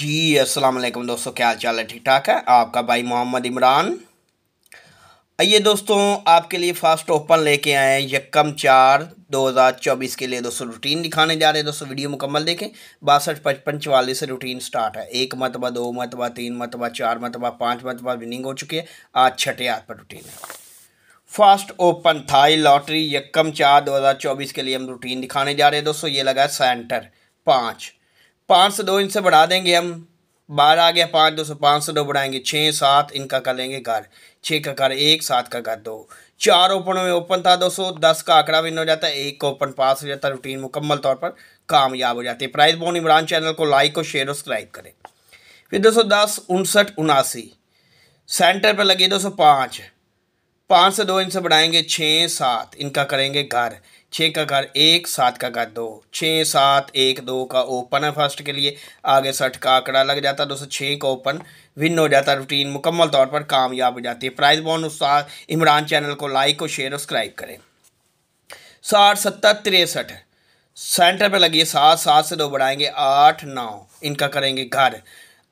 जी अस्सलाम वालेकुम दोस्तों क्या हाल चाल है ठीक ठाक है आपका भाई मोहम्मद इमरान आइए दोस्तों आपके लिए फास्ट ओपन लेके आए हैं यकम चार 2024 के लिए दोस्तों रूटीन दिखाने जा रहे हैं दोस्तों वीडियो मुकम्मल देखें बासठ पचपन चवालीस से रूटीन स्टार्ट है एक मरतबा दो मरतबा तीन मरतबा चार मरतबा पाँच मरतबा विनिंग हो चुकी है आज छठे हाथ पर रूटीन है फास्ट ओपन थाई लॉटरी यकम चार चौबीस के लिए हम रूटीन दिखाने जा रहे हैं दोस्तों ये लगा है सेंटर पाँच पाँच सौ दो इनसे बढ़ा देंगे हम बारह आ गया पाँच दो सौ पाँच सौ दो बढ़ाएंगे छः सात इनका कर लेंगे घर छः का घर एक सात का घर दो चार ओपन में ओपन था दो सौ दस का आंकड़ा विन हो जाता है एक का ओपन पास हो जाता है रूटीन मुकम्मल तौर पर कामयाब हो जाती है प्राइस बोन इमरान चैनल को लाइक और शेयर और सब्सक्राइब करें फिर दो सौ दस उनसठ उनासी सेंटर पर लगे दो सौ पाँच पाँच से दो इनसे बढ़ाएंगे छः सात इनका करेंगे घर छः का घर एक सात का घर दो छः सात एक दो का ओपन है फर्स्ट के लिए आगे सठ का आंकड़ा लग जाता है दोस्तों छः का ओपन विन हो जाता है रूटीन मुकम्मल तौर पर कामयाब हो जाती है प्राइज बॉन उत्साह इमरान चैनल को लाइक और शेयर और सब्सक्राइब करें साठ सत्तर तिरसठ सेंटर पर लगी सात सात से दो बढ़ाएंगे आठ नौ इनका करेंगे घर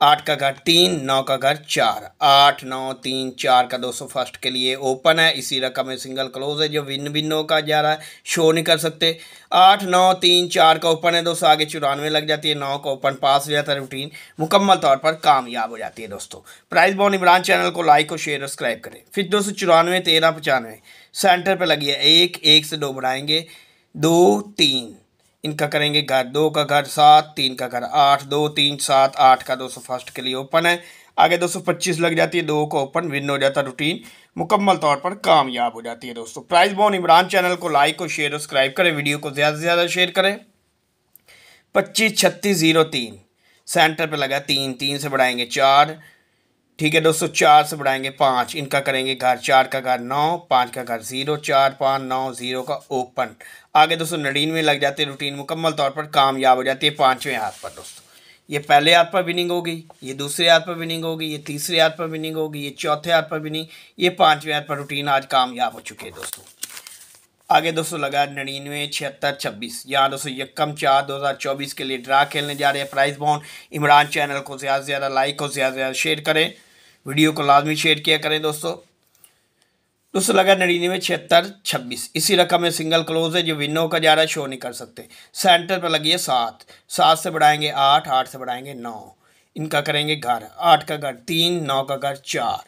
आठ का घर तीन नौ का घर चार आठ नौ तीन चार का दो सौ फर्स्ट के लिए ओपन है इसी रकम में सिंगल क्लोज है जो विन विन का जा रहा है शो नहीं कर सकते आठ नौ तीन चार का ओपन है दोस्तों आगे चौरानवे लग जाती है नौ का ओपन पास हो जाता है रूटीन मुकम्मल तौर पर कामयाब हो जाती है दोस्तों प्राइस बॉन इमरान चैनल को लाइक और शेयर सब्सक्राइब करें फिर दो सौ चौरानवे तेरह पचानवे सेंटर पर लगी है एक एक से दो बढ़ाएंगे दो तीन इनका करेंगे घर दो का घर सात तीन का घर आठ दो तीन सात आठ का दो सौ फर्स्ट के लिए ओपन है आगे दो सौ पच्चीस लग जाती है दो का ओपन विन हो जाता है रूटीन मुकम्मल तौर पर कामयाब हो जाती है दोस्तों प्राइज बॉन इमरान चैनल को लाइक और शेयर सब्सक्राइब करें वीडियो को ज़्यादा से ज़्यादा शेयर करें पच्चीस छत्तीस ज़ीरो तीन सेंटर पर लगा तीन तीन से बढ़ाएंगे चार ठीक है दोस्तों चार से बढ़ाएंगे पाँच इनका करेंगे घर चार का घर नौ पाँच का घर ज़ीरो चार पाँच नौ ज़ीरो का ओपन आगे दोस्तों नडीन में लग जाते रूटीन मुकम्मल तौर पर कामयाब हो जाती है पाँचवें हाथ पर दोस्तों ये पहले हाथ पर विनिंग होगी ये दूसरे हाथ पर विनिंग होगी ये तीसरे हाथ पर विनिंग होगी ये चौथे हाथ पर विनिंग ये पाँचवें हाथ पर रूटीन आज कामयाब हो चुके हैं दोस्तों आगे दोस्तों लगा नड़िनवे छिहत्तर छब्बीस यहाँ दोस्तों यकम चार दो हज़ार चौबीस के लिए ड्रा खेलने जा रहे हैं प्राइस बॉन्ड इमरान चैनल को ज़्यादा से ज़्यादा लाइक और ज़्यादा से ज़्यादा शेयर करें वीडियो को लाजमी शेयर किया करें दोस्तों दोस्तों लगा नड़ीनवे छिहत्तर छब्बीस इसी रकम में सिंगल क्लोज है जो विनो का जा रहा है शो नहीं कर सकते सेंटर पर लगी है सात सात से बढ़ाएंगे आठ आठ से बढ़ाएंगे नौ इनका करेंगे घर आठ का घर तीन नौ का घर चार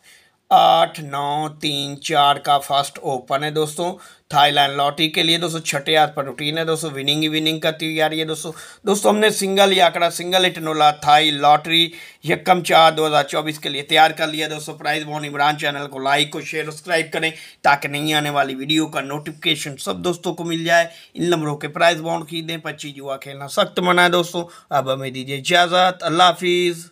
आठ नौ तीन चार का फर्स्ट ओपन है दोस्तों थाईलैंड लॉटरी के लिए दोस्तों छठे आज पर रूटीन है दोस्तों विनिंग ही विनिंग का तैयारी है दोस्तों दोस्तों हमने सिंगल याकड़ा सिंगल इटनोला थाई लॉटरी यकम चार दो हज़ार चौबीस के लिए तैयार कर लिया दोस्तों प्राइज़ बॉन इमरान चैनल को लाइक को शेयर सब्सक्राइब करें ताकि नहीं आने वाली वीडियो का नोटिफिकेशन सब दोस्तों को मिल जाए इन नंबरों के प्राइज़ बॉन्ड खरीदें पच्चीस युवा खेलना सख्त मना है दोस्तों अब हमें दीजिए इजाज़त अल्लाह हाफिज़